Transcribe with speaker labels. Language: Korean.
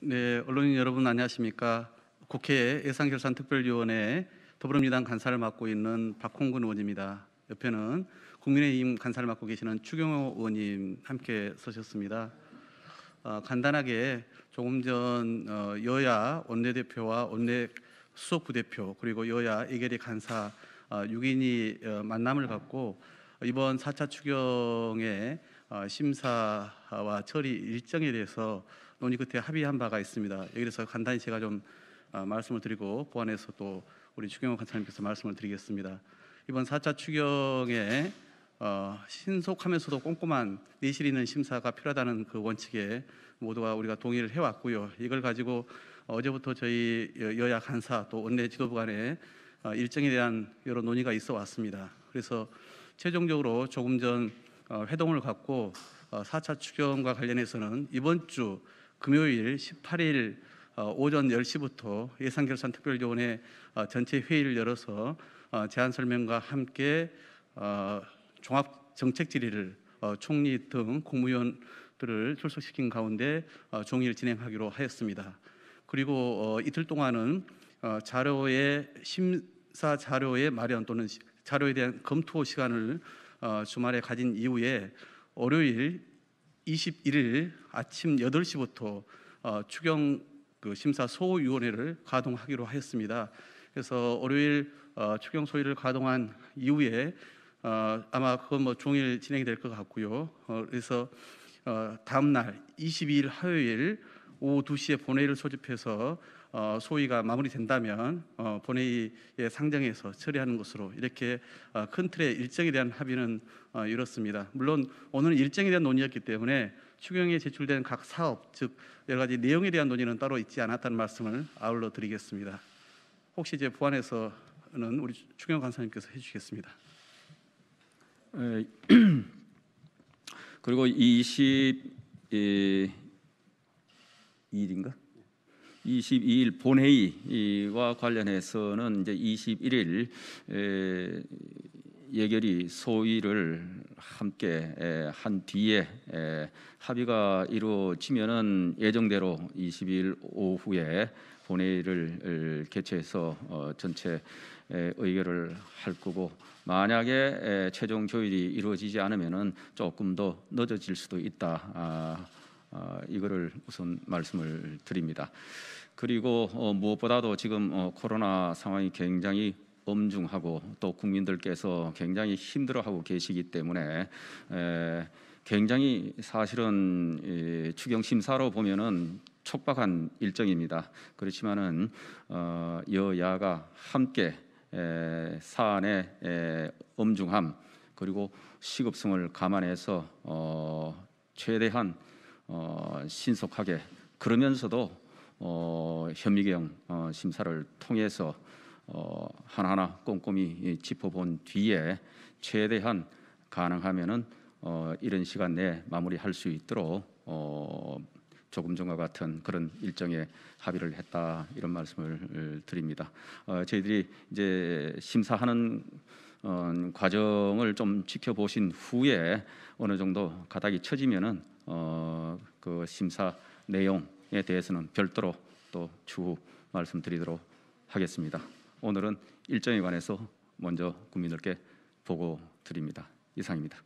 Speaker 1: 네, 언론인 여러분 안녕하십니까? 국회 예산결산특별위원회 더불어민주당 간사를 맡고 있는 박홍근 의원입니다. 옆에는 국민의힘 간사를 맡고 계시는 추경호 의원님 함께 서셨습니다. 어, 간단하게 조금 전 어, 여야 원내대표와 원내 수석 부대표 그리고 여야 예결위 간사 어, 아, 6인이 어, 만남을 갖고 이번 4차 추경의 어, 심사와 처리 일정에 대해서 논의 끝에 합의한 바가 있습니다. 여기서 간단히 제가 좀 아, 말씀을 드리고 보안에서 또 우리 추경호 간사님께서 말씀을 드리겠습니다. 이번 4차 추경에 어, 신속하면서도 꼼꼼한 내실 있는 심사가 필요하다는 그 원칙에 모두가 우리가 동의를 해왔고요. 이걸 가지고 어제부터 저희 여야 간사 또 원내 지도부 간에 아, 일정에 대한 여러 논의가 있어 왔습니다. 그래서 최종적으로 조금 전 어, 회동을 갖고 4차 어, 추경과 관련해서는 이번 주 금요일 18일 어, 오전 10시부터 예산결산특별위원회 어, 전체 회의를 열어서 어, 제안 설명과 함께 종합 정책 질의를 총리 등 국무위원들을 출석시킨 가운데 종를 진행하기로 하였습니다. 그리고 이틀 동안은 자료의 심사 자료의 마련 또는 자료에 대한 검토 시간을 주말에 가진 이후에 월요일 21일 아침 8시부터 어, 추경 그 심사 소위원회를 가동하기로 하였습니다. 그래서 월요일 어, 추경 소위를 가동한 이후에 어, 아마 그건 뭐 종일 진행될것 같고요. 어, 그래서 어, 다음 날 22일 화요일 오후 2시에 본회의를 소집해서 어, 소위가 마무리된다면 어, 본회의에 상정에서 처리하는 것으로 이렇게 어, 큰 틀의 일정에 대한 합의는 이렇습니다. 물론 오늘 일정에 대한 논의였기 때문에 추경에 제출된 각 사업 즉 여러 가지 내용에 대한 논의는 따로 있지 않았다는 말씀을 아울러 드리겠습니다. 혹시 이제 보완해서는 우리 추경 간사님께서 해주시겠습니다. 예.
Speaker 2: 그리고 20일인가 22일 본회의와 관련해서는 이제 21일 에, 예결위 소위를 함께 한 뒤에 합의가 이루어지면은 예정대로 22일 오후에 본회의를 개최해서 어, 전체 의결을 할 거고 만약에 최종 조율이 이루어지지 않으면 조금 더 늦어질 수도 있다. 아, 어, 이거를 우선 말씀을 드립니다. 그리고 어, 무엇보다도 지금 어, 코로나 상황이 굉장히 엄중하고 또 국민들께서 굉장히 힘들어하고 계시기 때문에 에, 굉장히 사실은 이 추경 심사로 보면은 촉박한 일정입니다. 그렇지만은 어, 여야가 함께 에, 사안의 에, 엄중함 그리고 시급성을 감안해서 어, 최대한 어, 신속하게 그러면서도 어, 현미경 어, 심사를 통해서 어, 하나하나 꼼꼼히 짚어본 뒤에 최대한 가능하면은 어, 이런 시간 내에 마무리할 수 있도록 어, 조금 전과 같은 그런 일정에 합의를 했다 이런 말씀을 드립니다. 어, 저희들이 이제 심사하는 어, 과정을 좀 지켜보신 후에 어느 정도 가닥이 쳐지면은 어, 그 심사 내용에 대해서는 별도로 또 추후 말씀드리도록 하겠습니다. 오늘은 일정에 관해서 먼저 국민들께 보고 드립니다. 이상입니다.